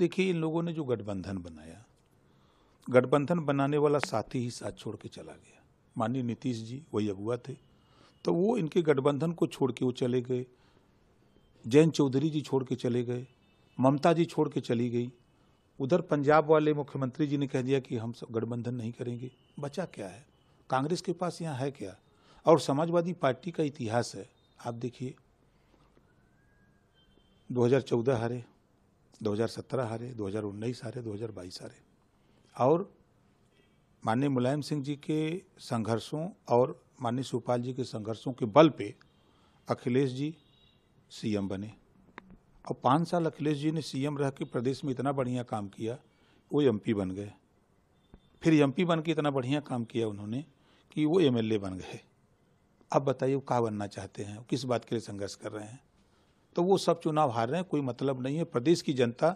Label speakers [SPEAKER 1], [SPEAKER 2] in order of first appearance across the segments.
[SPEAKER 1] देखिए इन लोगों ने जो गठबंधन बनाया गठबंधन बनाने वाला साथी ही साथ छोड़ के चला गया माननीय नीतीश जी वही अगुआ थे तो वो इनके गठबंधन को छोड़ के वो चले गए जैन चौधरी जी छोड़ के चले गए ममता जी छोड़ के चली गई उधर पंजाब वाले मुख्यमंत्री जी ने कह दिया कि हम सब गठबंधन नहीं करेंगे बचा क्या है कांग्रेस के पास यहाँ है क्या और समाजवादी पार्टी का इतिहास है आप देखिए 2014 हारे 2017 हारे 2019 हारे 2022 हारे और माननीय मुलायम सिंह जी के संघर्षों और माननीय सुपाल जी के संघर्षों के बल पे अखिलेश जी सीएम बने और पाँच साल अखिलेश जी ने सीएम रह के प्रदेश में इतना बढ़िया काम किया वो एमपी बन गए फिर एमपी बन के इतना बढ़िया काम किया उन्होंने कि वो एमएलए बन गए अब बताइए वो कहाँ बनना चाहते हैं किस बात के लिए संघर्ष कर रहे हैं तो वो सब चुनाव हार रहे हैं कोई मतलब नहीं है प्रदेश की जनता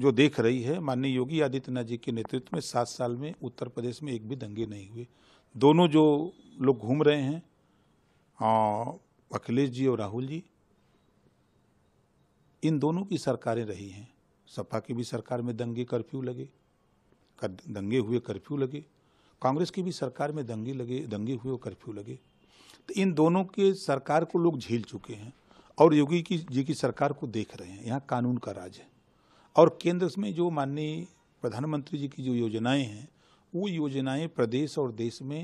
[SPEAKER 1] जो देख रही है माननीय योगी आदित्यनाथ जी के नेतृत्व में सात साल में उत्तर प्रदेश में एक भी दंगे नहीं हुए दोनों जो लोग घूम रहे हैं अखिलेश जी और राहुल जी इन दोनों की सरकारें रही हैं सपा की भी सरकार में दंगे कर्फ्यू लगे कर, दंगे हुए कर्फ्यू लगे कांग्रेस की भी सरकार में दंगे लगे दंगे हुए कर्फ्यू लगे तो इन दोनों के सरकार को लोग झेल चुके हैं और योगी की जी की सरकार को देख रहे हैं यहाँ कानून का राज है और केंद्र में जो माननीय प्रधानमंत्री जी की जो योजनाएं हैं वो योजनाएं प्रदेश और देश में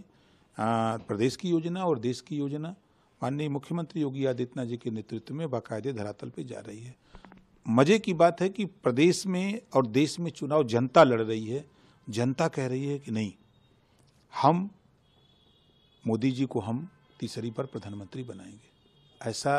[SPEAKER 1] आ, प्रदेश की योजना और देश की योजना माननीय मुख्यमंत्री योगी आदित्यनाथ जी के नेतृत्व में बाकायदे धरातल पर जा रही है मज़े की बात है कि प्रदेश में और देश में चुनाव जनता लड़ रही है जनता कह रही है कि नहीं हम मोदी जी को हम तीसरी बार प्रधानमंत्री बनाएंगे ऐसा